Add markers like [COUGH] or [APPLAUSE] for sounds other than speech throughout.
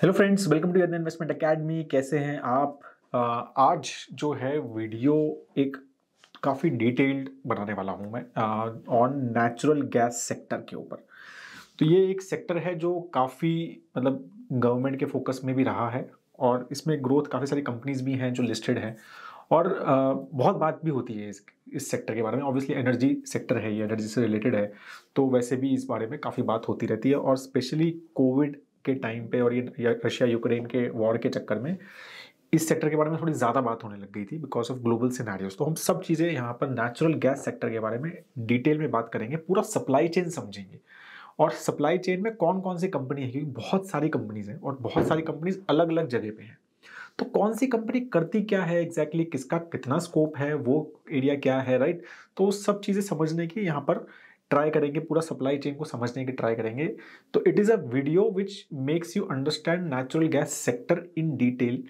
Hello friends welcome to यदन investment academy कैसे हैं आप आज जो है वीडियो एक काफ़ी डिटेल्ड बनाने वाला हूं मैं ऑन नेचुरल गैस सेक्टर के ऊपर तो ये एक सेक्टर है जो काफ़ी मतलब गवर्नमेंट के फोकस में भी रहा है और इसमें ग्रोथ काफ़ी सारी कंपनीज भी हैं जो लिस्टेड हैं और बहुत बात भी होती है इस इस सेक्टर के बारे में ऑब्वियसली एनर्जी सेक्टर है ये एनर्जी से रिलेटेड है तो वैसे भी इस बारे में काफ़ी बात होती रहती है और स्पेशली कोविड के टाइम पे और ये रशिया यूक्रेन के वॉर के चक्कर में इस सेक्टर के बारे में थोड़ी ज़्यादा बात होने लग गई थी बिकॉज ऑफ ग्लोबल सिनारियोज तो हम सब चीज़ें यहाँ पर नेचुरल गैस सेक्टर के बारे में डिटेल में बात करेंगे पूरा सप्लाई चेन समझेंगे और सप्लाई चेन में कौन कौन सी कंपनी है क्योंकि बहुत सारी कंपनीज हैं और बहुत सारी कंपनीज अलग अलग जगह पे हैं तो कौन सी कंपनी करती क्या है एग्जैक्टली exactly, किसका कितना स्कोप है वो एरिया क्या है राइट तो सब चीज़ें समझने की यहाँ पर ट्राई करेंगे पूरा सप्लाई चेन को समझने की ट्राई करेंगे तो it is a video which makes you understand natural gas sector in detail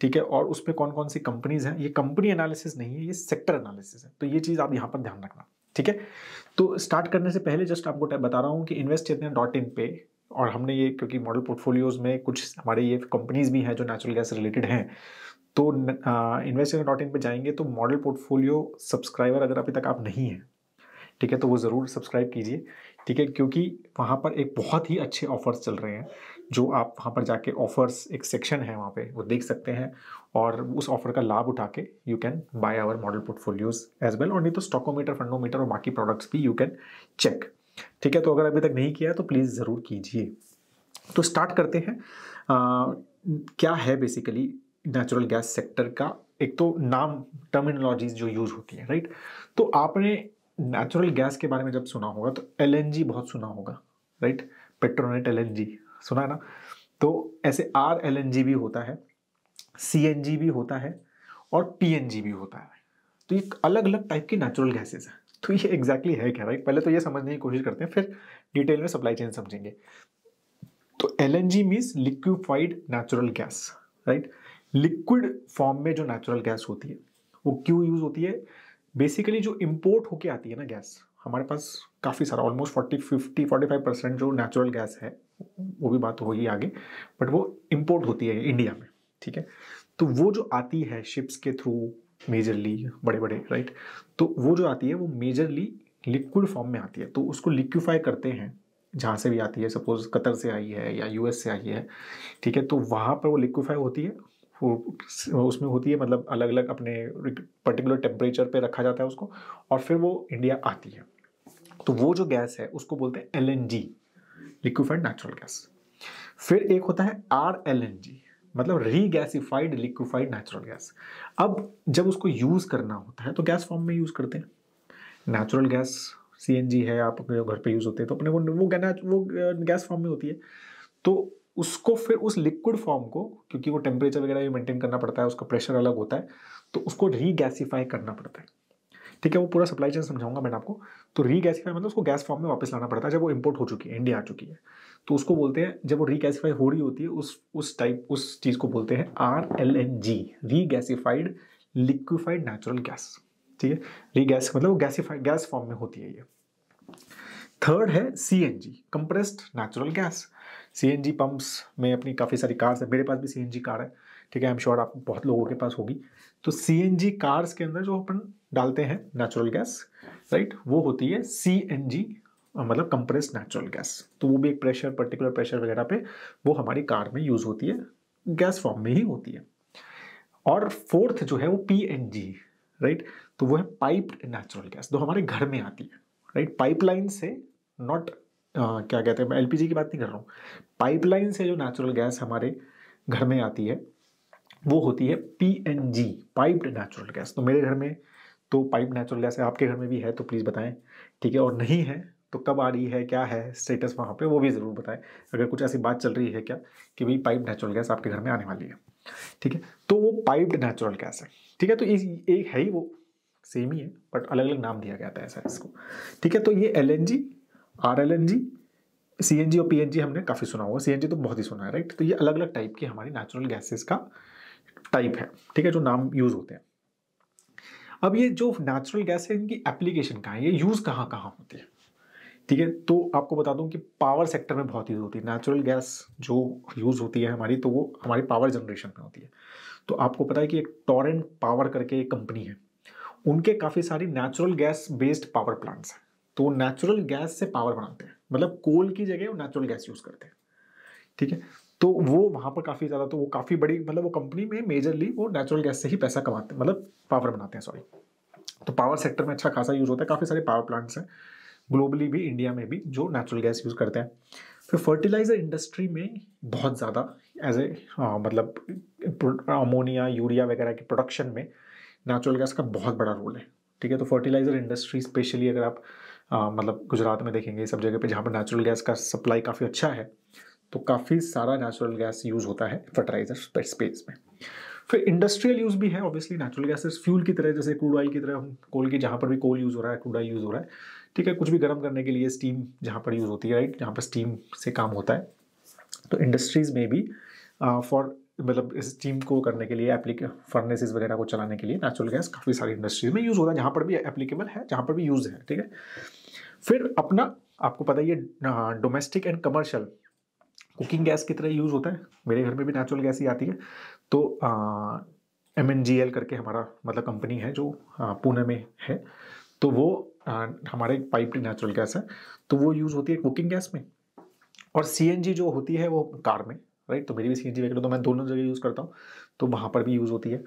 ठीक है और उसमें कौन कौन सी कंपनीज हैं ये कंपनी एनालिसिस नहीं है ये सेक्टर एनालिसिस है तो ये चीज़ आप यहाँ पर ध्यान रखना ठीक है तो स्टार्ट करने से पहले जस्ट आपको बता रहा हूँ कि इन्वेस्ट चेतना डॉट इन पे और हमने ये क्योंकि मॉडल पोर्टफोलियोज़ में कुछ हमारे ये कंपनीज़ भी हैं जो नेचुरल गैस रिलेटेड हैं तो इन्वेस्टिंग डॉट इन पर जाएंगे तो मॉडल पोर्टफोलियो सब्सक्राइबर अगर अभी तक आप नहीं हैं ठीक है तो वो ज़रूर सब्सक्राइब कीजिए ठीक है क्योंकि वहाँ पर एक बहुत ही अच्छे ऑफर्स चल रहे हैं जो आप वहाँ पर जाके ऑफर्स एक सेक्शन है वहाँ पे वो देख सकते हैं और उस ऑफर का लाभ उठा के you can buy our model portfolios as well और नहीं तो स्टॉकोमीटर फंडोमीटर और बाकी प्रोडक्ट्स भी यू कैन चेक ठीक है तो अगर अभी तक नहीं किया तो प्लीज़ ज़रूर कीजिए तो स्टार्ट करते हैं आ, क्या है बेसिकली नेचुरल गैस सेक्टर का एक तो नाम टर्मिनोलॉजीज जो यूज़ होती है राइट तो आपने नेचुरल गैस के बारे में जब सुना होगा तो एल बहुत सुना होगा राइट पेट्रोनेट एल सुना है ना तो ऐसे आर एल भी होता है सी भी होता है और पी भी होता है तो ये अलग अलग टाइप की नेचुरल गैसेज हैं तो ये एग्जैक्टली exactly है क्या राइट पहले तो ये समझने की कोशिश करते हैं फिर डिटेल में सप्लाई चेन समझेंगे तो L N G means liquefied natural gas right liquid form में जो नेचुरल गैस होती है वो क्यों यूज़ होती है बेसिकली जो इम्पोर्ट होके आती है ना गैस हमारे पास काफ़ी सारा almost forty fifty forty five percent जो नेचुरल गैस है वो भी बात होगी आगे बट वो इम्पोर्ट होती है इंडिया में ठीक है तो वो जो आती है शिप्स के थ्रू मेजरली बड़े बड़े राइट तो वो जो आती है वो मेजरली लिक्विड फॉर्म में आती है तो उसको लिक्विफाई करते हैं जहाँ से भी आती है सपोज कतर से आई है या यूएस से आई है ठीक है तो वहाँ पर वो लिक्विफाई होती है वो उसमें होती है मतलब अलग अलग अपने पर्टिकुलर टेम्परेचर पे रखा जाता है उसको और फिर वो इंडिया आती है तो वो जो गैस है उसको बोलते हैं L N G liquefied natural gas फिर एक होता है आर एल एन जी मतलब रीगैसिफाइड लिक्विफाइड नेचुरल गैस अब जब उसको यूज़ करना होता है तो गैस फॉर्म में यूज़ करते हैं नेचुरल गैस सी है आप अपने घर पे यूज़ होते हैं तो अपने वो वो वो गैस फॉर्म में होती है तो उसको फिर उस लिक्विड फॉर्म को क्योंकि वो टेम्परेचर वगैरह भी मेंटेन करना पड़ता है उसका प्रेशर अलग होता है तो उसको रीगैसिफाई करना पड़ता है ठीक है वो पूरा सप्लाई चेन समझाऊंगा मैंने आपको तो रीगैसिफाई मतलब उसको गैस फॉर्म में वापस लाना पड़ता है जब वो इंपोर्ट हो चुकी है इंडिया आ चुकी है तो उसको बोलते हैं जब वो रिकैसीफाई हो रही होती है उस उस टाइप उस चीज़ को बोलते हैं R L N G gasified liquefied natural gas ठीक है रीगैस मतलब वो गैसिफाइड गैस फॉर्म में होती है ये थर्ड है C N G compressed natural gas C N G pumps में अपनी काफ़ी सारी कार्स है मेरे पास भी सी एन जी कार है ठीक है आई एम श्योर आप बहुत लोगों के पास होगी तो सी एन जी कार्स के अंदर जो अपन डालते हैं नेचुरल गैस राइट वो होती है सी एन जी मतलब कंप्रेस नेचुरल गैस तो वो भी एक प्रेशर पर्टिकुलर प्रेशर वगैरह पे वो हमारी कार में यूज़ होती है गैस फॉर्म में ही होती है और फोर्थ जो है वो पी एन जी राइट तो वो है पाइप्ड नेचुरल गैस तो हमारे घर में आती है राइट पाइपलाइन से नॉट क्या कहते हैं मैं एलपीजी की बात नहीं कर रहा हूँ पाइपलाइन से जो नेचुरल गैस हमारे घर में आती है वो होती है P N G piped natural gas तो मेरे घर में तो पाइप नेचुरल गैस है आपके घर में भी है तो प्लीज़ बताएं ठीक है और नहीं है तो कब आ रही है क्या है स्टेटस वहाँ पे वो भी ज़रूर बताएं अगर कुछ ऐसी बात चल रही है क्या कि भाई पाइप नेचुरल गैस आपके घर में आने वाली है ठीक है तो वो पाइप नेचुरल गैस है ठीक है तो एक है ही वो सेम ही है बट अलग अलग नाम दिया गया था ऐसा इसको ठीक है तो ये L N G R L N G C N G और पी एन जी हमने काफ़ी सुना हुआ सी एन जी तो बहुत ही सुना है राइट तो ये अलग अलग टाइप की हमारी नेचुरल गैसेज का टाइप है ठीक है जो नाम यूज़ होते हैं अब ये जो नेचुरल गैस है इनकी एप्लीकेशन कहाँ है ये यूज़ कहाँ कहाँ होती है ठीक है तो आपको बता दूं कि पावर सेक्टर में बहुत यूज़ होती है नेचुरल गैस जो यूज़ होती है हमारी तो वो हमारी पावर जनरेशन में होती है तो आपको पता है कि एक टॉरेंट पावर करके एक कंपनी है उनके काफ़ी सारी natural gas based power plants हैं तो नेचुरल गैस से पावर बनाते हैं मतलब कोल की जगह वो नेचुरल गैस यूज़ करते हैं ठीक है तो वो वहाँ पर काफ़ी ज़्यादा तो वो काफ़ी बड़ी मतलब वो कंपनी में मेजरली वो नेचुरल गैस से ही पैसा कमाते हैं मतलब पावर बनाते हैं सॉरी तो पावर सेक्टर में अच्छा खासा यूज़ होता है काफ़ी सारे पावर प्लांट्स हैं ग्लोबली भी इंडिया में भी जो नेचुरल गैस यूज़ करते हैं फिर फर्टिलाइज़र इंडस्ट्री में बहुत ज़्यादा एज ए हाँ, मतलब अमोनिया यूरिया वगैरह के प्रोडक्शन में नेचुरल गैस का बहुत बड़ा रोल है ठीक है तो फर्टिलाइज़र इंडस्ट्री स्पेशली अगर आप आ, मतलब गुजरात में देखेंगे सब जगह पे जहाँ पर नेचुरल गैस का सप्लाई काफ़ी अच्छा है तो काफ़ी सारा नेचुरल गैस यूज़ होता है फर्टिलाइज़र स्पेस में फिर इंडस्ट्रियल यूज़ भी है ऑब्वियसली नेचुरल गैसेस फ्यूल की तरह जैसे क्रूड ऑयल की तरह कोल की जहाँ पर भी कोल यूज़ हो रहा है क्रूड ऑयल यूज़ हो रहा है ठीक है कुछ भी गर्म करने के लिए स्टीम जहाँ पर यूज़ होती है राइट जहाँ पर स्टीम से काम होता है तो इंडस्ट्रीज़ में भी फॉर मतलब इस को करने के लिए एप्लीके फर्नेसिस वगैरह को चलाने के लिए नेचुरल गैस काफ़ी सारी इंडस्ट्रीज में यूज़ होता है जहाँ पर भी एप्लीकेबल है जहाँ पर भी यूज़ है ठीक है फिर अपना आपको पता ही domestic and commercial cooking gas की तरह यूज़ होता है मेरे घर में भी नेचुरल गैस ही आती है तो एम uh, करके हमारा मतलब कंपनी है जो पुणे uh, में है तो वो हमारे पाइप नेचुरल गैस है तो वो यूज़ होती है कुकिंग गैस में और सी जो होती है वो कार में राइट तो मेरी भी सी एन जी व्हीकल तो मैं दोनों जगह यूज़ करता हूँ तो वहाँ पर भी यूज़ होती है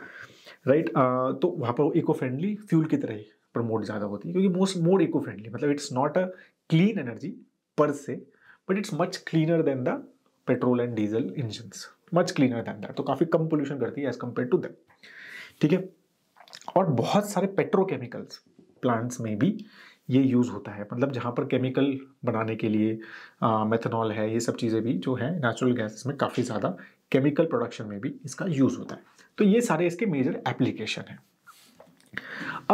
राइट तो वहाँ पर इको फ्रेंडली फ्यूल की तरह ही प्रमोट ज़्यादा होती है क्योंकि मोस्ट मोर इको फ्रेंडली मतलब it's not a clean energy per se but it's much cleaner than the petrol and diesel engine much cleaner than that तो काफ़ी कम पोल्यूशन करती है एज कम्पेयर टू दैम ठीक है और बहुत सारे पेट्रोकेमिकल्स प्लांट्स में भी ये यूज़ होता है मतलब जहाँ पर केमिकल बनाने के लिए मेथनॉल है ये सब चीज़ें भी जो है नेचुरल गैस में काफ़ी ज़्यादा केमिकल प्रोडक्शन में भी इसका यूज़ होता है तो ये सारे इसके मेजर एप्लीकेशन हैं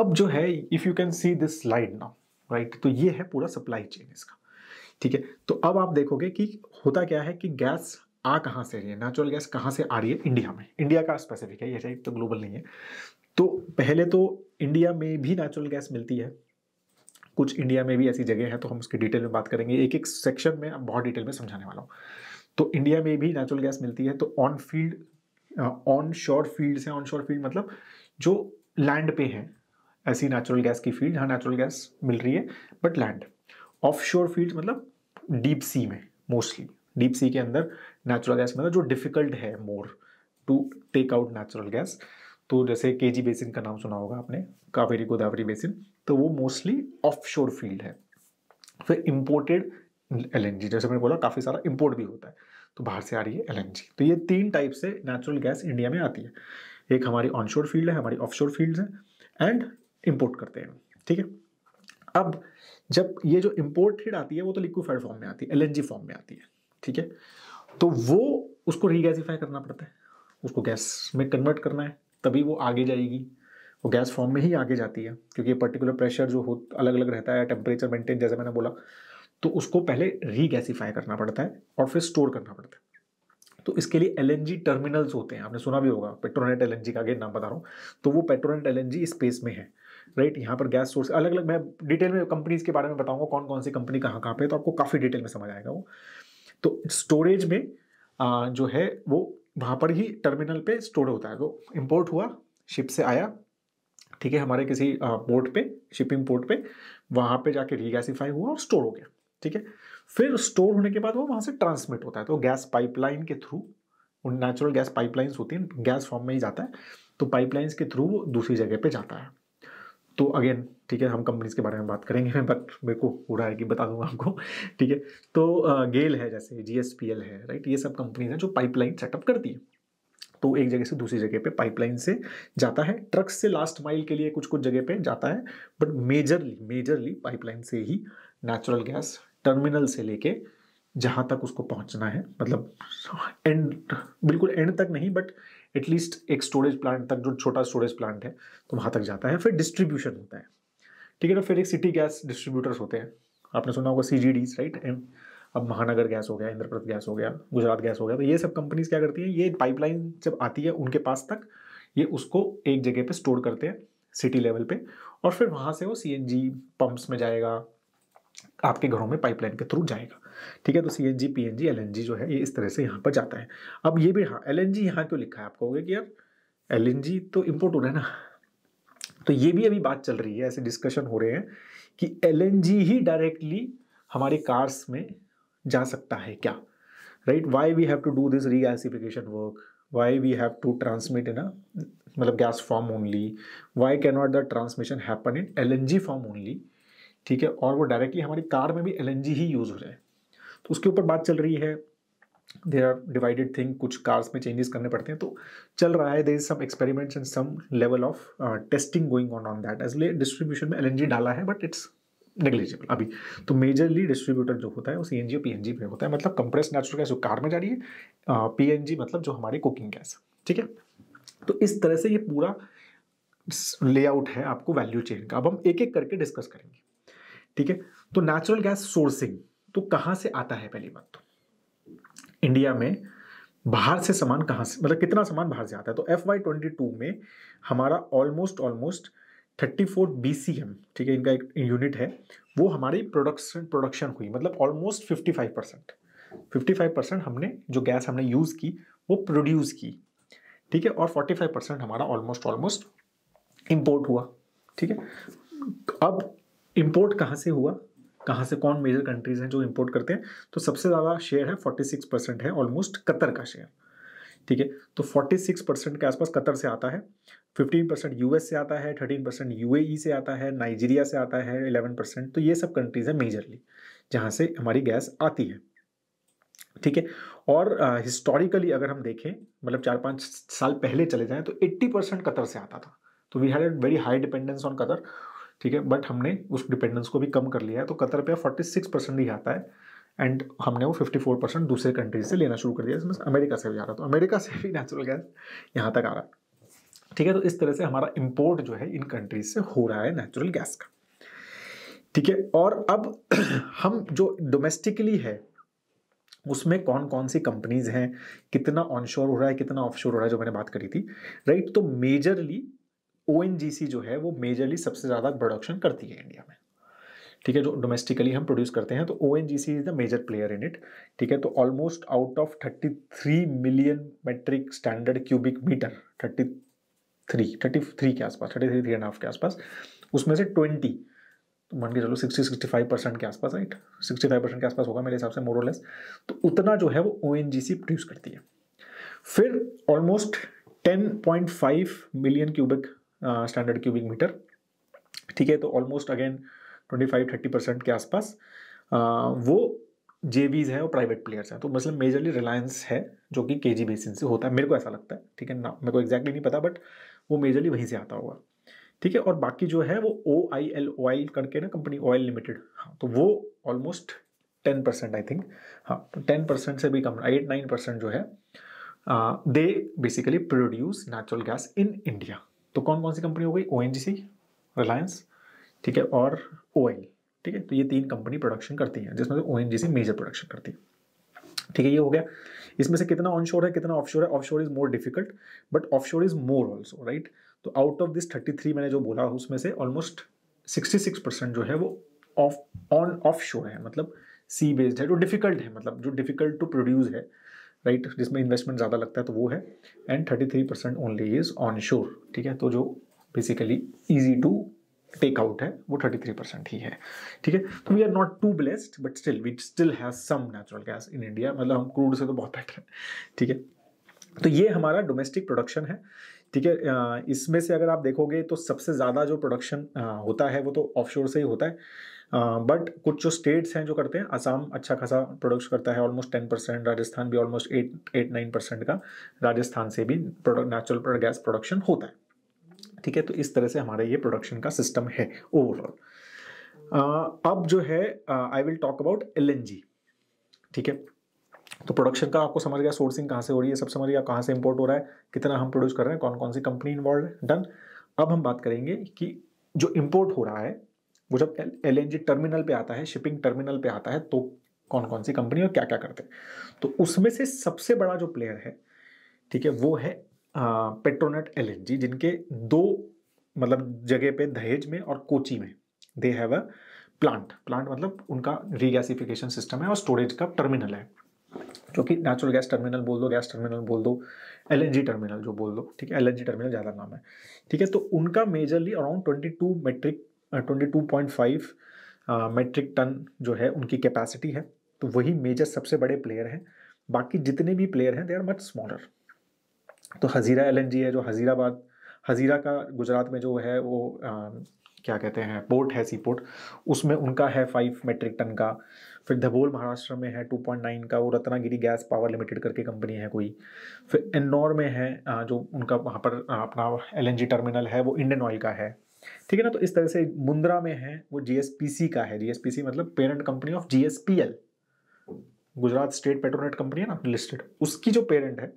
अब जो है if you can see this line now right तो ये है पूरा सप्लाई चेन इसका ठीक है तो अब आप देखोगे कि होता क्या है कि गैस आ कहाँ से रही है नेचुरल गैस कहाँ से आ रही है इंडिया में इंडिया का स्पेसिफिक है ये तो ग्लोबल नहीं है तो पहले तो इंडिया में भी नेचुरल गैस मिलती है कुछ इंडिया में भी ऐसी जगह है तो हम उसकी डिटेल में बात करेंगे एक एक सेक्शन में बहुत डिटेल में समझाने वाला हूँ तो इंडिया में भी नेचुरल गैस मिलती है तो on field onshore field से ऑन शोर फील्ड मतलब जो लैंड पे है ऐसी नेचुरल गैस की फील्ड जहाँ नेचुरल गैस मिल रही है but land offshore field मतलब डीप सी में मोस्टली डीप सी के अंदर नेचुरल गैस मतलब जो डिफ़िकल्ट है more to take out natural gas तो जैसे के जी बेसिन का नाम सुना होगा आपने कावेरी गोदावरी बेसिन तो वो मोस्टली ऑफशोर फील्ड है फिर इम्पोर्टेड एल जैसे मैंने बोला काफ़ी सारा इम्पोर्ट भी होता है तो बाहर से आ रही है एल तो ये तीन टाइप से नेचुरल गैस इंडिया में आती है एक हमारी ऑनशोर फील्ड है हमारी ऑफशोर फील्ड है एंड इम्पोर्ट करते हैं ठीक है अब जब ये जो इम्पोर्टेड आती है वो तो लिक्विफाइड फॉर्म में आती है एल फॉर्म में आती है ठीक है तो वो उसको रीगैसीफाई करना पड़ता है उसको गैस में कन्वर्ट करना है तभी वो आगे जाएगी वो गैस फॉर्म में ही आगे जाती है क्योंकि पर्टिकुलर प्रेशर जो हो अलग अलग रहता है टेम्परेचर मेंटेन जैसे मैंने बोला तो उसको पहले रीगैसीफाई करना पड़ता है और फिर स्टोर करना पड़ता है तो इसके लिए एल टर्मिनल्स होते हैं आपने सुना भी होगा पेट्रोनेट एल का अगेन नाम बता रहा हूँ तो वो पेट्रोनेट एल स्पेस में है राइट यहाँ पर गैस सोर्स अलग अलग मैं डिटेल में कंपनीज के बारे में बताऊँगा कौन कौन सी कंपनी कहाँ कहाँ पे तो आपको काफ़ी डिटेल में समझ आएगा वो तो स्टोरेज में आ, जो है वो वहाँ पर ही टर्मिनल पे स्टोर होता है वो तो इम्पोर्ट हुआ शिप से आया ठीक है हमारे किसी पोर्ट पे शिपिंग पोर्ट पे वहाँ पे जाके रीगैसीफाई हुआ और स्टोर हो गया ठीक है फिर स्टोर होने के बाद वो वहाँ से ट्रांसमिट होता है तो गैस पाइपलाइन के थ्रू उन नेचुरल गैस पाइपलाइंस होती हैं गैस फॉर्म में ही जाता है तो पाइपलाइंस के थ्रू वो दूसरी जगह पे जाता है तो अगेन ठीक है हम कंपनीज के बारे में बात करेंगे बट [LAUGHS] मेरे को पूरा है कि बता दूंगा आपको [LAUGHS] ठीक है तो गेल है जैसे जी है राइट ये सब कंपनीज हैं जो पाइपलाइन सेटअप करती है तो एक जगह से दूसरी जगह पे पाइपलाइन से जाता है ट्रक से लास्ट माइल के लिए कुछ कुछ जगह पे जाता है बट मेजरली मेजरली पाइपलाइन से ही नेचुरल गैस टर्मिनल से लेके जहाँ तक उसको पहुंचना है मतलब एंड बिल्कुल एंड तक नहीं बट एटलीस्ट एक स्टोरेज प्लांट तक जो छोटा स्टोरेज प्लांट है तो वहाँ तक जाता है फिर डिस्ट्रीब्यूशन होता है ठीक है ना फिर एक सिटी गैस डिस्ट्रीब्यूटर्स होते हैं आपने सुना होगा सी राइट अब महानगर गैस हो गया इंद्रप्रद गैस हो गया गुजरात गैस हो गया तो ये सब कंपनीज क्या करती हैं ये पाइपलाइन जब आती है उनके पास तक ये उसको एक जगह पे स्टोर करते हैं सिटी लेवल पे और फिर वहाँ से वो सी एन जी पंप्स में जाएगा आपके घरों में पाइपलाइन के थ्रू जाएगा ठीक है तो C N G P N G L N G जो है ये इस तरह से यहाँ पर जाता है अब ये भी हाँ एल एन जी यहाँ क्यों लिखा है आप कहोगे कि यार एल एन जी तो इम्पोर्ट हो रहा है ना तो ये भी अभी बात चल रही है ऐसे डिस्कशन हो रहे हैं कि एल ही डायरेक्टली हमारे कार्स में जा सकता है क्या right why we have to do this regasification work why we have to transmit in मतलब gas form only why can not the transmission happen in L form only ठीक है और वो डायरेक्टली हमारी कार में भी L ही use हो जाए तो उसके ऊपर बात चल रही है दे आर डिवाइडेड थिंग कुछ कार्स में चेंजेस करने पड़ते हैं तो चल रहा है there is some experiments and some level of testing going on on that इसलिए डिस्ट्रीब्यूशन में एल डाला है बट इट्स नेग्लिजिबल अभी तो मेजरली डिस्ट्रीब्यूटर जो होता है वो सी एन जी और पी एन जी में होता है मतलब कंप्रेस नेचुरल गैस जो कार में जा रही है पी एन जी मतलब जो हमारी कुकिंग गैस ठीक है तो इस तरह से ये पूरा लेआउट है आपको वैल्यू चेन का अब हम एक एक करके डिस्कस करेंगे ठीक है तो नेचुरल गैस सोर्सिंग तो कहाँ से आता है पहली बात तो इंडिया में बाहर से सामान कहाँ से मतलब कितना सामान बाहर से आता है तो एफ वाई ट्वेंटी टू में हमारा almost almost thirty four B C M ठीक है इनका एक यूनिट है वो हमारी प्रोडक्शन प्रोडक्शन हुई मतलब almost fifty five percent fifty five percent हमने जो गैस हमने यूज़ की वो प्रोड्यूस की ठीक है और फोर्टी फाइव परसेंट हमारा ऑलमोस्ट ऑलमोस्ट इम्पोर्ट हुआ ठीक है अब इम्पोर्ट कहाँ से हुआ कहाँ से कौन मेजर कंट्रीज़ हैं जो इम्पोर्ट करते हैं तो सबसे ज़्यादा शेयर है 46 परसेंट है ऑलमोस्ट कतर का शेयर ठीक है तो 46 परसेंट के आसपास कतर से आता है 15 परसेंट यू से आता है 13 परसेंट यू से आता है नाइजीरिया से आता है 11 परसेंट तो ये सब कंट्रीज़ है मेजरली जहाँ से हमारी गैस आती है ठीक है और हिस्टोरिकली अगर हम देखें मतलब चार पाँच साल पहले चले जाएँ तो 80 परसेंट कतर से आता था तो we had a very high dependence on Qatar ठीक है बट हमने उस डिपेंडेंस को भी कम कर लिया है तो कतर पे फोर्टी सिक्स परसेंट ही आता है एंड हमने वो 54 परसेंट दूसरे कंट्रीज से लेना शुरू कर दिया इसमें अमेरिका से भी आ रहा तो अमेरिका से भी नेचुरल गैस यहाँ तक आ रहा है ठीक है तो इस तरह से हमारा इम्पोर्ट जो है इन कंट्रीज से हो रहा है नेचुरल गैस का ठीक है और अब [CLEARS THROAT] हम जो डोमेस्टिकली है उसमें कौन कौन सी कंपनीज हैं कितना ऑनशोर हो रहा है कितना ऑफशोर हो रहा है जो मैंने बात करी थी राइट तो मेजरली ओ जो है वो मेजरली सबसे ज़्यादा प्रोडक्शन करती है इंडिया में ठीक है जो डोमेस्टिकली हम प्रोड्यूस करते हैं तो O N G C is the major player in it ठीक है तो almost out of thirty three million metric standard cubic metre thirty three thirty three के आसपास thirty three three and half के आसपास उसमें से ट्वेंटी तो मान के चलो सिक्सटी सिक्सटी फाइव परसेंट के आसपास राइट सिक्सटी फाइव परसेंट के आसपास होगा मेरे हिसाब से मोर लेस तो उतना जो है वो ओ एन जी सी प्रोड्यूस करती है फिर almost ten point five million cubic standard cubic metre ठीक है तो ऑलमोस्ट अगेन 25-30 परसेंट के आसपास वो जे हैं और प्राइवेट प्लेयर्स हैं तो मतलब मेजरली रिलायंस है जो कि के जी बेसिन से होता है मेरे को ऐसा लगता है ठीक है ना मेरे को एग्जैक्टली नहीं पता बट वो मेजरली वहीं से आता होगा ठीक है और बाकी जो है वो ओ आई एल ऑयल करके ना कंपनी ऑयल लिमिटेड हाँ तो वो almost ten percent I think हाँ तो टेन परसेंट से भी कम एट नाइन परसेंट जो है they basically produce natural gas in India तो कौन कौन सी कंपनी हो गई ओ रिलायंस ठीक है और ओ ठीक है तो ये तीन कंपनी प्रोडक्शन करती हैं जिसमें से ओ मेजर प्रोडक्शन करती है ठीक है ये हो गया इसमें से कितना ऑनशोर है कितना ऑफशोर है offshore is more difficult but offshore is more also right तो out of this thirty three मैंने जो बोला उसमें से ऑलमोस्ट सिक्सटी सिक्स परसेंट जो है वो ऑफ ऑन ऑफ शोर है मतलब सी बेस्ड है जो डिफिकल्ट है मतलब जो डिफिकल्ट टू प्रोड्यूस है राइट जिसमें इन्वेस्टमेंट ज़्यादा लगता है तो वो है and thirty three percent only is onshore ठीक है तो जो basically easy to take out है वो थर्टी थ्री परसेंट ही है ठीक है तो we are not too blessed but still we still has some natural gas in India मतलब हम क्रूड से तो बहुत बेटर है ठीक है तो ये हमारा डोमेस्टिक प्रोडक्शन है ठीक है इसमें से अगर आप देखोगे तो सबसे ज़्यादा जो प्रोडक्शन होता है वो तो ऑफशोर से ही होता है बट uh, कुछ जो स्टेट्स हैं जो करते हैं असम अच्छा खासा प्रोडक्ट करता है ऑलमोस्ट टेन परसेंट राजस्थान भी almost eight eight nine percent का राजस्थान से भी प्रोडक्ट नेचुरल गैस प्रोडक्शन होता है ठीक है तो इस तरह से हमारे ये प्रोडक्शन का सिस्टम है ओवरऑल uh, अब जो है I will talk about L ठीक है तो प्रोडक्शन का आपको समझ गया सोर्सिंग कहाँ से हो रही है सब समझ गया कहाँ से इंपोर्ट हो रहा है कितना हम प्रोड्यूस कर रहे हैं कौन कौन सी कंपनी इन्वॉल्व है डन अब हम बात करेंगे कि जो इम्पोर्ट हो रहा है वो जब एल टर्मिनल पर आता है शिपिंग टर्मिनल पर आता है तो कौन कौन सी कंपनी और क्या क्या करते हैं तो उसमें से सबसे बड़ा जो प्लेयर है ठीक है वो है पेट्रोनेट एल जिनके दो मतलब जगह पे दहेज में और कोची में they have a plant plant मतलब उनका रीगैसिफिकेशन सिस्टम है और स्टोरेज का टर्मिनल है जो कि नेचुरल गैस टर्मिनल बोल दो गैस टर्मिनल बोल दो एल टर्मिनल जो बोल दो ठीक है एल टर्मिनल ज़्यादा नाम है ठीक है तो उनका majorly around twenty two metric twenty two point five metric ton जो है उनकी कैपेसिटी है तो वही मेजर सबसे बड़े प्लेयर हैं बाकी जितने भी प्लेयर हैं दे आर मच स्मॉलर तो हज़ीरा एल है जो हज़ीराबाद हज़ीरा का गुजरात में जो है वो आ, क्या कहते हैं पोर्ट है सी पोर्ट उसमें उनका है फाइव मेट्रिक टन का फिर धबोल महाराष्ट्र में है 2.9 का वो रत्नागिरी गैस पावर लिमिटेड करके कंपनी है कोई फिर इंदौर में है जो उनका वहाँ पर अपना एल टर्मिनल है वो इंडियन ऑयल का है ठीक है ना तो इस तरह से मुंद्रा में है वो जी का है जी मतलब parent company of G Gujarat state Petronet company है ना लिस्टेड उसकी जो पेरेंट है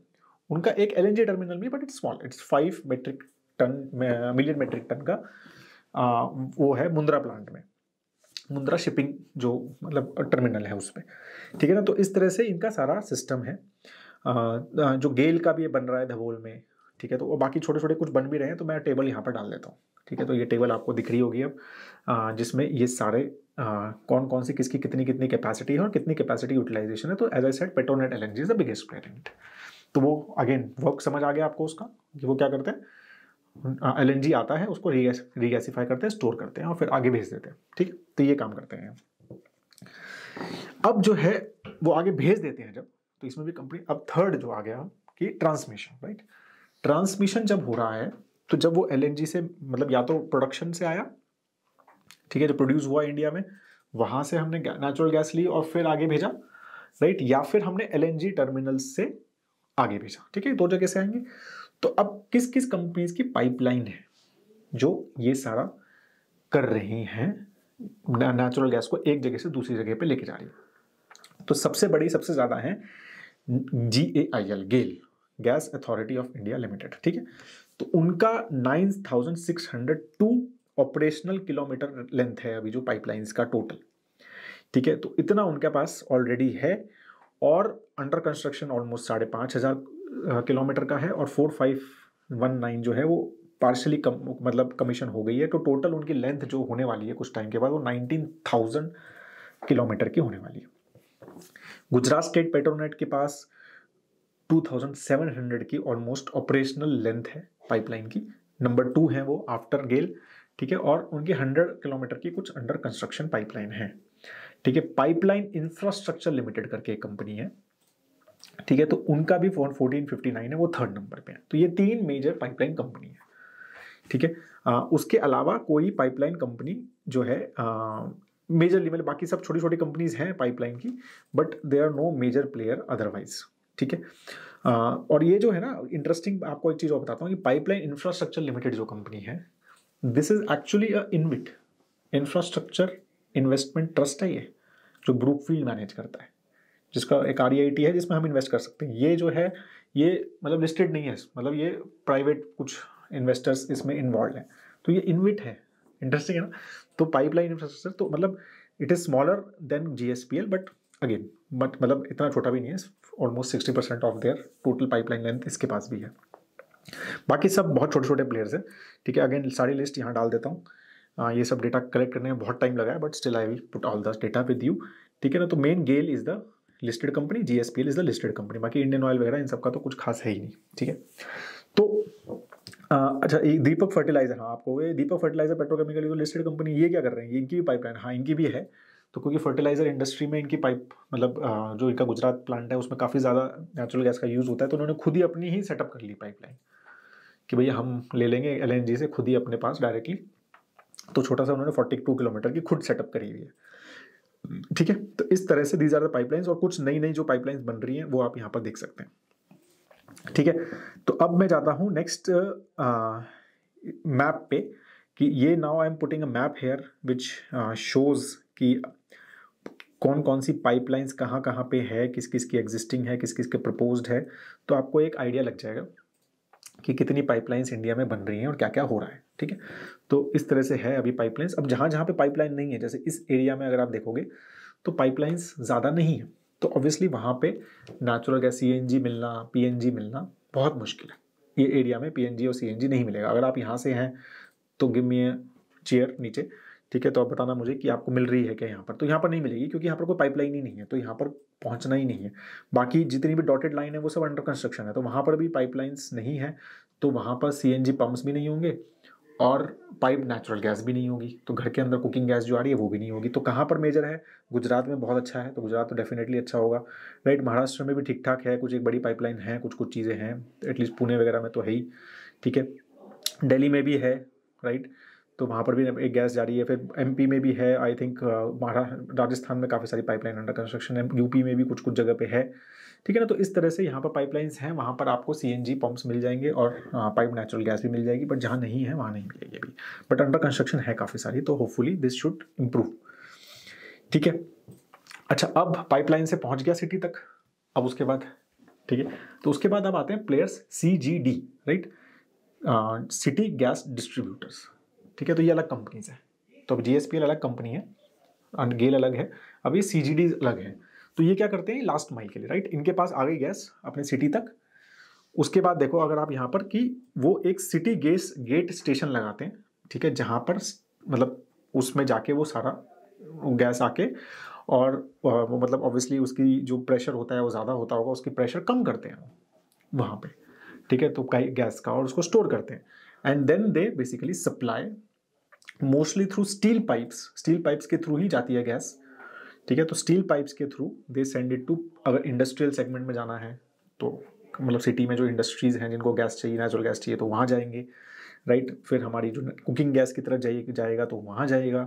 उनका एक एल टर्मिनल भी but it's small it's five metric ton million metric ton का आ, वो है मुंद्रा प्लांट में मुंद्रा शिपिंग जो मतलब टर्मिनल है उस पर ठीक है ना तो इस तरह से इनका सारा सिस्टम है जो गेल का भी ये बन रहा है धबोल में ठीक है तो बाकी छोटे छोटे कुछ बन भी रहे हैं तो मैं टेबल यहाँ पर डाल देता हूँ ठीक है तो ये टेबल आपको दिख रही होगी अब जिसमें ये सारे आ, कौन कौन सी किसकी कितनी कितनी कैपेसिटी है और कितनी कैपेसिटी यूटिलाइजेशन है तो as I said Petronet L N G is the biggest planet तो वो अगेन वर्क समझ आ गया आपको उसका कि वो क्या करते हैं एल आता है उसको रीगैसीफाई करते हैं स्टोर करते हैं और फिर आगे भेज देते हैं ठीक तो ये काम करते हैं अब जो है वो आगे भेज देते हैं जब तो इसमें भी कंपनी अब थर्ड जो आ गया कि ट्रांसमिशन राइट ट्रांसमिशन जब हो रहा है तो जब वो एल से मतलब या तो प्रोडक्शन से आया ठीक है जो प्रोड्यूस हुआ इंडिया में वहां से हमने नेचुरल गैस ली और फिर आगे भेजा राइट या फिर हमने एल टर्मिनल से आगे भेजा ठीक है दो जगह से आएंगे तो अब किस किस कंपनीज की पाइपलाइन है जो ये सारा कर रही हैं नेचुरल गैस को एक जगह से दूसरी जगह पे लेके जा रही है तो सबसे बड़ी सबसे ज़्यादा है G A I L GAIL gas authority of India limited ठीक है तो उनका 9,602 ऑपरेशनल किलोमीटर लेंथ है अभी जो पाइपलाइंस का टोटल ठीक है तो इतना उनके पास ऑलरेडी है और अंडर कंस्ट्रक्शन ऑलमोस्ट साढ़े पांच हज़ार किलोमीटर का है और फोर फाइव वन नाइन जो है वो पार्शली कम मतलब कमीशन हो गई है तो टोटल उनकी लेंथ जो होने वाली है कुछ टाइम के बाद वो नाइनटीन थाउजेंड किलोमीटर की होने वाली है गुजरात स्टेट पेट्रोनेट के पास टू थाउजेंड सेवन हंड्रेड की ऑलमोस्ट ऑपरेशनल लेंथ है पाइपलाइन की नंबर टू है वो आफ्टर गेल ठीक है और उनकी हंड्रेड किलोमीटर की कुछ अंडर कंस्ट्रक्शन पाइपलाइन है ठीक है पाइपलाइन इंफ्रास्ट्रक्चर लिमिटेड करके एक कंपनी है ठीक है तो उनका भी फोन फोर्टीन फिफ्टी नाइन है वो थर्ड नंबर पे है तो ये तीन मेजर पाइपलाइन कंपनी है ठीक है उसके अलावा कोई पाइपलाइन कंपनी जो है मेजर लेवल बाकी सब छोटी छोटी कंपनीज हैं पाइपलाइन की but they are no major player otherwise ठीक है और ये जो है ना इंटरेस्टिंग आपको एक चीज़ और बताता हूँ कि पाइपलाइन इंफ्रास्ट्रक्चर लिमिटेड जो कंपनी है this is actually a InvIT infrastructure investment trust है ये जो ग्रुप फील्ड मैनेज करता है जिसका एक आर e है जिसमें हम इन्वेस्ट कर सकते हैं ये जो है ये मतलब लिस्टेड नहीं है मतलब ये प्राइवेट कुछ इन्वेस्टर्स इसमें इन्वॉल्व हैं तो ये इनविट है इंटरेस्टिंग है ना तो पाइपलाइन इंफ्रास्ट्रक्चर तो मतलब इट इज़ स्मॉलर देन जी बट अगेन बट मतलब इतना छोटा भी नहीं है almost sixty percent of their total pipeline length इसके पास भी है बाकी सब बहुत छोटे छोटे प्लेयर्स हैं ठीक है अगेन सारी लिस्ट यहाँ डाल देता हूँ ये सब डेटा कलेक्ट करने में बहुत टाइम लगा है but still I will put all the data with you ठीक है ना तो main GAIL is the listed company GSPL is the listed company बाकी इंडियन ऑयल वगैरह इन सबका तो कुछ खास है ही नहीं ठीक है तो आ, अच्छा ये दीपक फर्टिलाइजर हाँ आपको ये दीपक फर्टिलाइजर पेट्रोकेमिकल जो लिस्टेड कंपनी ये क्या कर रहे हैं इनकी भी पाइपलाइन हाँ इनकी भी है तो क्योंकि फर्टिलाइजर इंडस्ट्री में इनकी पाइप मतलब जो इनका गुजरात प्लांट है उसमें काफ़ी ज़्यादा नेचुरल गैस का यूज़ होता है तो उन्होंने खुद ही अपनी ही सेटअप कर ली पाइपलाइन कि भैया हम ले लेंगे एल से खुद ही अपने पास डायरेक्टली तो छोटा सा उन्होंने फोर्टी टू किलोमीटर की खुद सेटअप करी हुई है ठीक है तो इस तरह से दीज आर द पाइपलाइंस और कुछ नई नई जो पाइपलाइंस बन रही हैं वो आप यहाँ पर देख सकते हैं ठीक है तो अब मैं जाता हूँ नेक्स्ट मैप पे कि ये now I am putting a map here which shows कि कौन कौन सी पाइपलाइंस कहाँ कहाँ पे है किस किस की एग्जिस्टिंग है किस किस के प्रपोज्ड है तो आपको एक आइडिया लग जाएगा कि कितनी पाइपलाइंस इंडिया में बन रही हैं और क्या क्या हो रहा है ठीक है तो इस तरह से है अभी पाइपलाइंस अब जहाँ जहाँ पे पाइपलाइन नहीं है जैसे इस एरिया में अगर आप देखोगे तो पाइपलाइंस ज़्यादा नहीं है तो ऑब्वियसली वहाँ पे नेचुरल गैस सी मिलना पी मिलना बहुत मुश्किल है ये एरिया में पी और सी नहीं मिलेगा अगर आप यहाँ से हैं तो गिमी चेयर नीचे ठीक है तो आप बताना मुझे कि आपको मिल रही है क्या यहाँ पर तो यहाँ पर नहीं मिलेगी क्योंकि यहाँ पर कोई पाइपलाइन ही नहीं है तो यहाँ पर पहुँचना ही नहीं है बाकी जितनी भी डॉटेड लाइन है वो सब अंडर कंस्ट्रक्शन है तो वहाँ पर भी पाइपलाइंस नहीं है तो वहाँ पर सी एन जी पंप्स भी नहीं होंगे और पाइप नेचुरल गैस भी नहीं होगी तो घर के अंदर कुकिंग गैस जो आ रही है वो भी नहीं होगी तो कहाँ पर मेजर है गुजरात में बहुत अच्छा है तो गुजरात तो डेफिनेटली अच्छा होगा राइट महाराष्ट्र में भी ठीक ठाक है कुछ एक बड़ी पाइपलाइन है कुछ कुछ चीज़ें हैं एटलीस्ट पुणे वगैरह में तो है ही ठीक है दिल्ली में भी है राइट तो वहाँ पर भी एक गैस जा रही है फिर एम में भी है आई थिंक राजस्थान में काफ़ी सारी पाइपलाइन अंडर कंस्ट्रक्शन है यूपी में भी कुछ कुछ जगह पर है ठीक है ना तो इस तरह से यहाँ पर पाइपलाइंस हैं वहाँ पर आपको सी एन जी पंप्स मिल जाएंगे और पाइप नेचुरल गैस भी मिल जाएगी बट जहाँ नहीं है वहाँ नहीं मिलेगी अभी बट अंडर कंस्ट्रक्शन है काफ़ी सारी तो होपफुली दिस शुड इम्प्रूव ठीक है अच्छा अब पाइपलाइन से पहुँच गया सिटी तक अब उसके बाद ठीक है तो उसके बाद अब आते हैं players C G D right city gas distributors ठीक है तो ये अलग कंपनीज है तो अब जी अलग कंपनी है गेल अलग है अब ये सी जी डी अलग है तो ये क्या करते हैं लास्ट माइल के लिए राइट इनके पास आ गई गैस अपने सिटी तक उसके बाद देखो अगर आप यहाँ पर कि वो एक सिटी गैस गेट स्टेशन लगाते हैं ठीक है जहाँ पर मतलब उसमें जाके वो सारा गैस आके और वो मतलब ऑब्वियसली उसकी जो प्रेशर होता है वो ज़्यादा होता होगा उसकी प्रेशर कम करते हैं वहाँ पे ठीक है तो गैस का और उसको स्टोर करते हैं and then they basically supply mostly through steel pipes steel pipes के थ्रू ही जाती है गैस ठीक है तो स्टील पाइप्स के through they send it to अगर इंडस्ट्रियल सेगमेंट में जाना है तो मतलब सिटी में जो इंडस्ट्रीज़ हैं जिनको गैस चाहिए नेचुरल गैस चाहिए तो वहाँ जाएंगे राइट फिर हमारी जो कुकिंग गैस की तरफ जाए जाएगा तो वहाँ जाएगा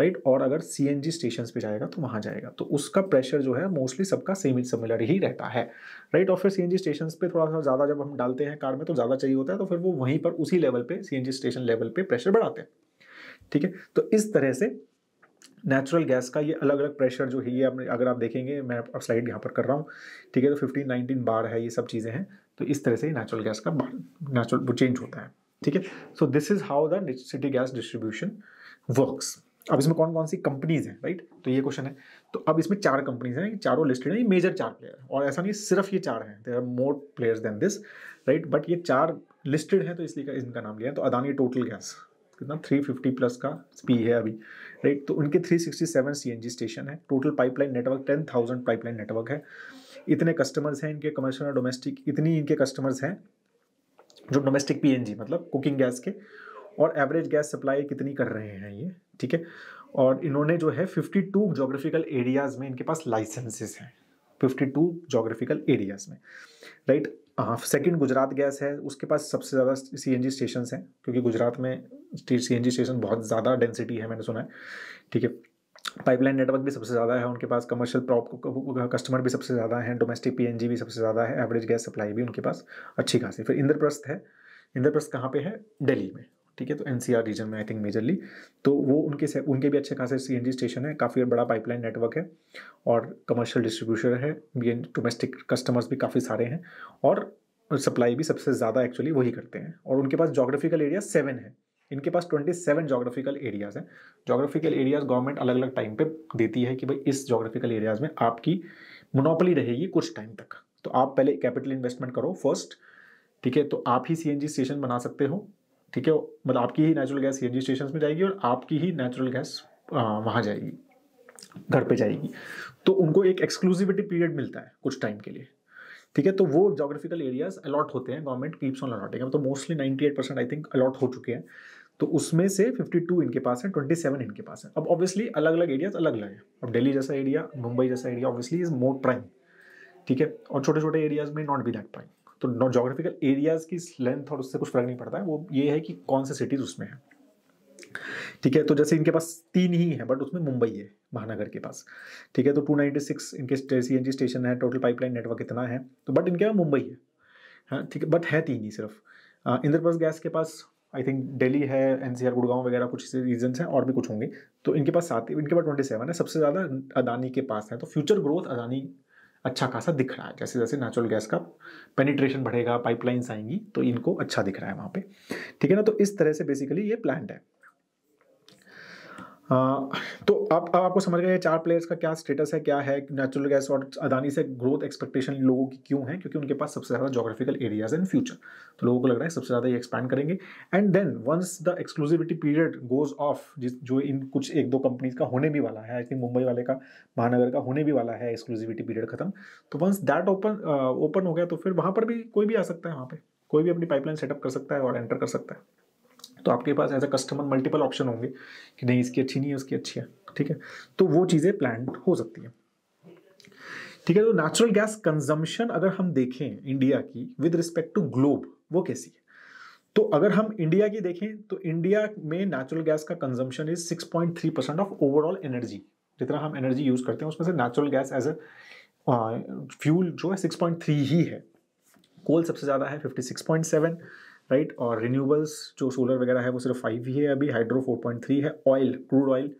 राइट और अगर सी एन जी स्टेशन पर जाएगा तो वहाँ जाएगा तो उसका प्रेशर जो है मोस्टली सबका सेम सिमिलर ही रहता है राइट और फिर सी एन जी स्टेशन पर थोड़ा सा ज़्यादा जब हम डालते हैं कार में तो ज़्यादा चाहिए होता है तो फिर वो वहीं पर उसी लेवल पर C N G station level पर प्रेशर बढ़ाते हैं ठीक है तो इस तरह से नेचुरल गैस का ये अलग अलग प्रेशर जो है ये अगर आप देखेंगे मैं अब स्लाइड यहाँ पर कर रहा हूँ ठीक है तो फिफ्टीन नाइनटीन बार है ये सब चीज़ें हैं तो इस तरह से नेचुरल गैस का बार नेचुरल चेंज होता है ठीक है so this is how the city gas distribution works अब इसमें कौन कौन सी कंपनीज हैं राइट तो ये क्वेश्चन है तो अब इसमें चार कंपनीज हैं चारों लिस्टेड हैं ये मेजर चार प्लेयर और ऐसा नहीं सिर्फ ये चार हैं there are more players than this right but ये चार लिस्टेड हैं तो इसलिए इनका नाम लिया है तो अदानी टोटल गैस कितना थ्री फिफ्टी प्लस का स्पी है अभी राइट तो उनके 367 सीएनजी स्टेशन है total pipeline network 10,000 pipeline network है इतने कस्टमर्स हैं इनके कमर्शियल और डोमेस्टिक इतनी इनके कस्टमर्स हैं जो डोमेस्टिक पीएनजी मतलब कुकिंग गैस के और एवरेज गैस सप्लाई कितनी कर रहे हैं ये ठीक है और इन्होंने जो है टू जोग्राफिकल एरियाज़ में इनके पास लाइसेंसेस हैं 52 जोग्राफिकल एरियाज़ में राइट हाँ सेकंड गुजरात गैस है उसके पास सबसे ज़्यादा सी एन जी स्टेशन हैं क्योंकि गुजरात में सी एन जी स्टेशन बहुत ज़्यादा डेंसिटी है मैंने सुना है ठीक है पाइपलाइन नेटवर्क भी सबसे ज़्यादा है उनके पास कमर्शियल प्रॉप कस्टमर भी सबसे ज़्यादा हैं डोमेस्टिक पीएनजी भी सबसे ज़्यादा है एवरेज गैस सप्लाई भी उनके पास अच्छी खासी फिर इंद्रप्रस्थ है इंद्रप्रस्थ कहाँ पे है दिल्ली में ठीक है तो एनसीआर रीजन में आई थिंक मेजरली तो वो उनके से उनके भी अच्छे खासे सीएनजी स्टेशन है काफ़ी बड़ा पाइपलाइन नेटवर्क है और कमर्शियल डिस्ट्रीब्यूशन है डोमेस्टिक कस्टमर्स भी काफ़ी सारे हैं और सप्लाई भी सबसे ज़्यादा एक्चुअली वही करते हैं और उनके पास जोग्राफिकल एरिया सेवन है इनके पास ट्वेंटी सेवन जोग्राफिकल एरियाज़ हैं जोग्राफिकल एरियाज़ गवर्नमेंट अलग अलग टाइम पर देती है कि भाई इस जोग्राफिकल एरियाज़ में आपकी मोनोपली रहेगी कुछ टाइम तक तो आप पहले कैपिटल इन्वेस्टमेंट करो फर्स्ट ठीक है तो आप ही सी स्टेशन बना सकते हो ठीक है मतलब आपकी ही नेचुरल गैस सी स्टेशन में जाएगी और आपकी ही नेचुरल गैस वहाँ जाएगी घर पे जाएगी तो उनको एक एक्सक्लूसिविटी पीरियड मिलता है कुछ टाइम के लिए ठीक है तो वो जोग्राफिकल एरियाज अलॉट होते हैं गवर्नमेंट कीप्स ऑन अलॉटिंग तो mostly 98 percent I think allot हो चुके हैं तो उसमें से 52 इनके पास है 27 इनके पास है अब ऑब्वियसली अलग अलग एरियाज अलग अलग हैं अब दिल्ली जैसा एरिया मुंबई जैसा area obviously is more prime ठीक है और छोटे छोटे एरियाज में नॉट बी दैट प्राइम तो जोग्राफिकल एरियाज़ की लेंथ और उससे कुछ फर्क नहीं पड़ता है वो ये है कि कौन से सिटीज़ उसमें हैं ठीक है तो जैसे इनके पास तीन ही हैं बट उसमें मुंबई है महानगर के पास ठीक है तो 296 इनके सी एन जी स्टेशन है टोटल पाइपलाइन नेटवर्क इतना है तो बट इनके पास मुंबई है हाँ ठीक है बट है तीन ही सिर्फ इंद्रप्रस्थ गैस के पास आई थिंक दिल्ली है एन सी आर गुड़गांव वगैरह कुछ रीजन हैं और भी कुछ होंगे तो इनके पास सात इनके पास ट्वेंटी सेवन है सबसे ज़्यादा अदानी के पास है तो फ्यूचर ग्रोथ अदानी अच्छा खासा दिख रहा है जैसे जैसे नेचुरल गैस का पेनिट्रेशन बढ़ेगा पाइपलाइंस आएंगी तो इनको अच्छा दिख रहा है वहाँ पे ठीक है ना तो इस तरह से बेसिकली ये प्लांट है हाँ, तो अब अब आपको समझ गए चार प्लेयर्स का क्या स्टेटस है क्या है नेचुरल गैस और अदानी से ग्रोथ एक्सपेक्टेशन लोगों की क्यों है क्योंकि उनके पास सबसे ज़्यादा जोग्राफिकल एरियाज इन फ्यूचर तो लोगों को लग रहा है सबसे ज़्यादा ये एक्सपैंड करेंगे and then once the exclusivity period goes off जिस जो इन कुछ एक दो कंपनीज का होने भी वाला है आई थिंक मुंबई वाले का महानगर का होने भी वाला है एक्सक्लूसिविटी पीरियड खत्म तो वंस दैट ओपन ओपन हो गया तो फिर वहाँ पर भी कोई भी आ सकता है वहाँ पर कोई भी अपनी पाइपलाइन सेटअप कर सकता है और एंटर कर सकता है तो आपके पास as a customer multiple option होंगे कि नहीं इसकी अच्छी नहीं है उसकी अच्छी है ठीक है तो वो चीज़ें प्लान हो सकती हैं ठीक है तो नेचुरल गैस कंजम्पशन अगर हम देखें इंडिया की विद रिस्पेक्ट टू ग्लोब वो कैसी है तो अगर हम इंडिया की देखें तो इंडिया में नेचुरल गैस का consumption is 6.3 percent of overall energy जितना हम एनर्जी यूज़ करते हैं उसमें से natural gas as a fuel जो है 6.3 ही है कोल सबसे ज़्यादा है 56.7 राइट right? और रिन्यूबल्स जो सोलर वगैरह है वो सिर्फ फाइव ही है अभी हाइड्रो फोर पॉइंट थ्री है ऑयल क्रूड ऑयल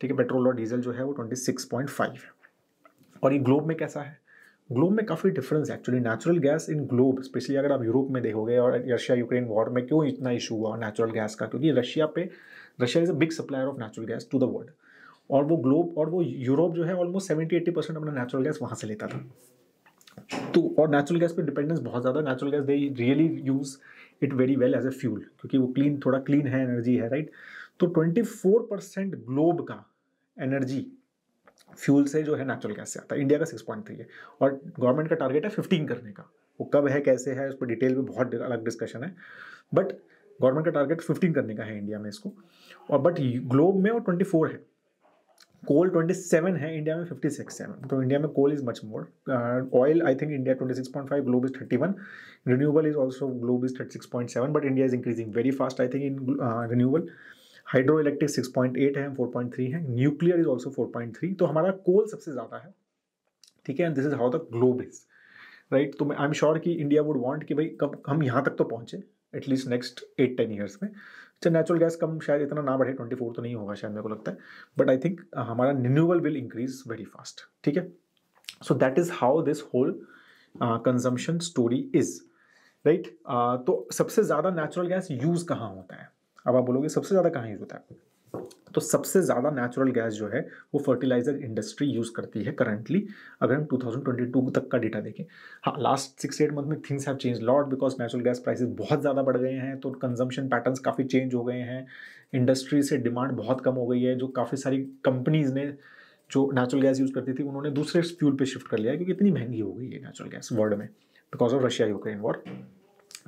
ठीक है पेट्रोल और डीजल जो है वो ट्वेंटी सिक्स पॉइंट फाइव है और ये ग्लोब में कैसा है ग्लोब में काफ़ी डिफरेंस है actually natural gas in globe specially अगर आप यूरोप में देखोगे और रशिया यूक्रेन वॉर में क्यों इतना इशू हुआ नेचुरल गैस का क्योंकि रशिया पे Russia is a big supplier of natural gas to the world और वो ग्लोब और वो यूरोप जो है ऑलमोस्ट सेवेंटी एट्टी परसेंट अपना नेचुरल गैस वहाँ से लेता था तो और नेचुरल गैस पे डिपेंडेंस बहुत ज़्यादा natural gas they really use it very well as a fuel क्योंकि वो क्लीन थोड़ा क्लीन है एनर्जी है राइट तो ट्वेंटी फोर परसेंट ग्लोब का एनर्जी फ्यूल से जो है नेचुरल गैस से आता है इंडिया का सिक्स पॉइंट थ्री है और गवर्नमेंट का टारगेट है फिफ्टीन करने का वो कब है कैसे है उस पर डिटेल में बहुत अलग डिस्कशन है बट गवर्नमेंट का टारगेट फिफ्टीन करने का है इंडिया में इसको और बट ग्लोब में और ट्वेंटी फोर है कोल 27 है इंडिया में 56 है तो इंडिया में coal is much more oil I think India 26.5 globe is thirty one renewable is also globe is seven but India is increasing very fast I think in renewable hydro electric six point eight है four point three है nuclear is also four point three तो हमारा coal सबसे ज़्यादा है ठीक है and this is how the globe is right तो आई एम श्योर कि इंडिया वुड वॉन्ट कि भाई कब हम यहाँ तक तो पहुँचे at least next eight ten years में अच्छा नेचुरल गैस कम शायद इतना ना बढ़े ट्वेंटी फोर तो नहीं होगा शायद मेरे को लगता है बट आई थिंक हमारा renewable will increase very fast ठीक है so that is how this whole consumption story is right तो सबसे ज़्यादा नेचुरल गैस यूज़ कहाँ होता है अब आप बोलोगे सबसे ज़्यादा कहाँ यूज़ होता है तो सबसे ज़्यादा नेचुरल गैस जो है वो फर्टिलाइज़र इंडस्ट्री यूज़ करती है करंटली अगर हम 2022 तक का डेटा देखें हाँ लास्ट सिक्स एट मंथ में things have change lot because natural gas prices बहुत ज़्यादा बढ़ गए हैं तो कंजम्पशन पैटर्न्स काफ़ी चेंज हो गए हैं इंडस्ट्री से डिमांड बहुत कम हो गई है जो काफ़ी सारी कंपनीज़ ने जो नेचुरल गैस यूज़ करती थी उन्होंने दूसरे फ्यूल पर शिफ्ट कर लिया है क्योंकि इतनी महंगी हो गई है नेचुरल गैस वर्ल्ड में because of Russia Ukraine war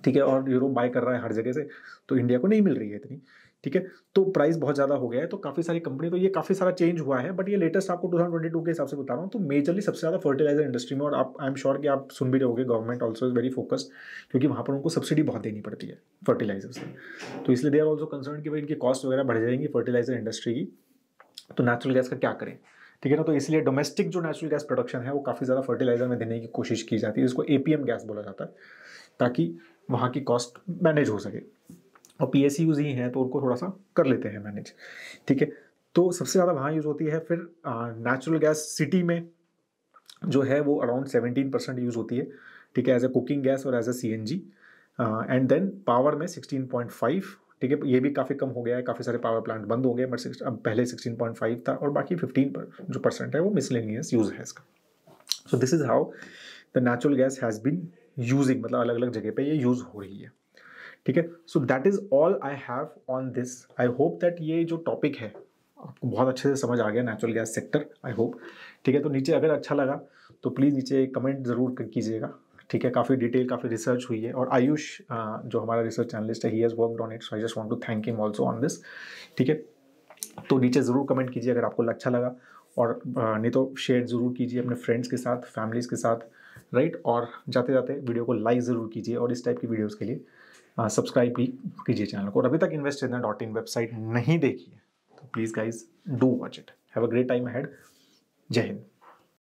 ठीक है और यूरोप बाय कर रहा है हर जगह से तो इंडिया को नहीं मिल रही है इतनी ठीक है तो प्राइस बहुत ज़्यादा हो गया है तो काफ़ी सारी कंपनी तो ये काफ़ी सारा चेंज हुआ है बट ये लेटेस्ट आपको 2022 के हिसाब से बता रहा हूँ तो मेजरली सबसे ज़्यादा फर्टिलाइजर इंडस्ट्री में और आप आई एम श्योर कि आप सुन भी रहोगे government also is very focused क्योंकि वहाँ पर उनको सब्सिडी बहुत देनी पड़ती है फर्टिलाइजर से तो इसलिए दे आर ऑल्सो कंसर्न कि भाई इनकी कॉस्ट वगैरह बढ़ जाएंगी फर्टिलाइजर इंडस्ट्री की तो नेचुरल गैस का क्या करें ठीक है ना तो इसलिए डोमेस्टिक जो नेचुरल गैस प्रोडक्शन है वो काफ़ी ज़्यादा फर्टिलाइजर में देने की कोशिश की जाती है जिसको ए गैस बोला जाता है ताकि वहाँ की कॉस्ट मैनेज हो सके और पी एस यूज़ ही हैं तो उनको थोड़ा सा कर लेते हैं मैनेज ठीक है तो सबसे ज़्यादा वहाँ यूज़ होती है फिर नेचुरल गैस सिटी में जो है वो अराउंड सेवेंटीन परसेंट यूज़ होती है ठीक है एज ए कुकिंग गैस और as a C N G and then power में सिक्सटीन पॉइंट फाइव ठीक है ये भी काफ़ी कम हो गया है काफ़ी सारे पावर प्लांट बंद हो गए बट अब पहले सिक्सटीन पॉइंट फाइव था और बाकी फिफ्टीन पर जो परसेंट है वो मिसलेनियस यूज़ है इसका so this is how the natural gas has been using मतलब अलग अलग जगह पे ये यूज़ हो रही है ठीक है so that is all I have on this I hope that ये जो टॉपिक है आपको बहुत अच्छे से समझ आ गया natural gas sector I hope ठीक है तो नीचे अगर अच्छा लगा तो प्लीज़ नीचे कमेंट ज़रूर कीजिएगा ठीक है काफ़ी डिटेल काफ़ी रिसर्च हुई है और आयुष जो हमारा रिसर्च चैनलिस्ट है he has work on it so I just want to thank him also on this ठीक है तो नीचे ज़रूर कमेंट कीजिए अगर आपको अच्छा लगा और नहीं तो शेयर ज़रूर कीजिए अपने फ्रेंड्स के साथ फैमिलीज़ के साथ राइट और जाते जाते वीडियो को लाइक ज़रूर कीजिए और इस टाइप की वीडियोज़ के लिए सब्सक्राइब uh, भी कीजिए चैनल को और अभी तक invest in dot in website नहीं देखी है तो please guys do watch it have a great time ahead जय हिंद